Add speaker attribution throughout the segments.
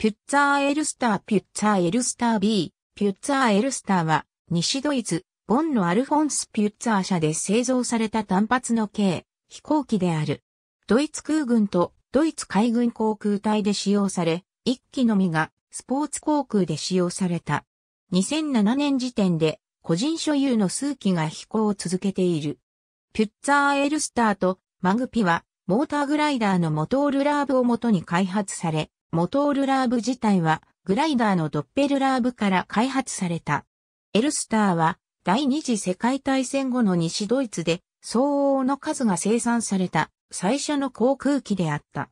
Speaker 1: ピュッツァーエルスター、ピュッツァーエルスター B、ピュッツァー
Speaker 2: エルスターは、西ドイツ、ボンのアルフォンス・ピュッツァー社で製造された単発の軽、飛行機である。ドイツ空軍とドイツ海軍航空隊で使用され、1機のみがスポーツ航空で使用された。2007年時点で個人所有の数機が飛行を続けている。ピュッツァーエルスターとマグピはモーターグライダーのモトールラーブを元に開発され、モトールラーブ自体はグライダーのドッペルラーブから開発された。エルスターは第二次世界大戦後の西ドイツで相応の数が生産された最初の航空機であった。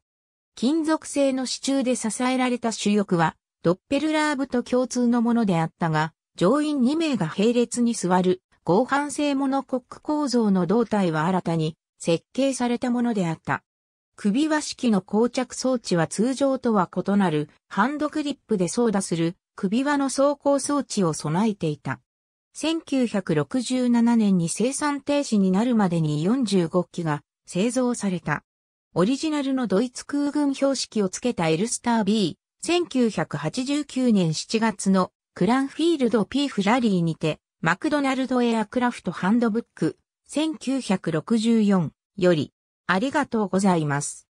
Speaker 2: 金属製の支柱で支えられた主翼はドッペルラーブと共通のものであったが、乗員2名が並列に座る合板製モノコック構造の胴体は新たに設計されたものであった。首輪式の膠着装置は通常とは異なるハンドグリップで操舵する首輪の走行装置を備えていた。1967年に生産停止になるまでに45機が製造された。オリジナルのドイツ空軍標識をつけたエルスター B、1989年7月のクランフィールド P フラリーにて、マクドナルドエアクラフトハンドブック、1964
Speaker 1: より、ありがとうございます。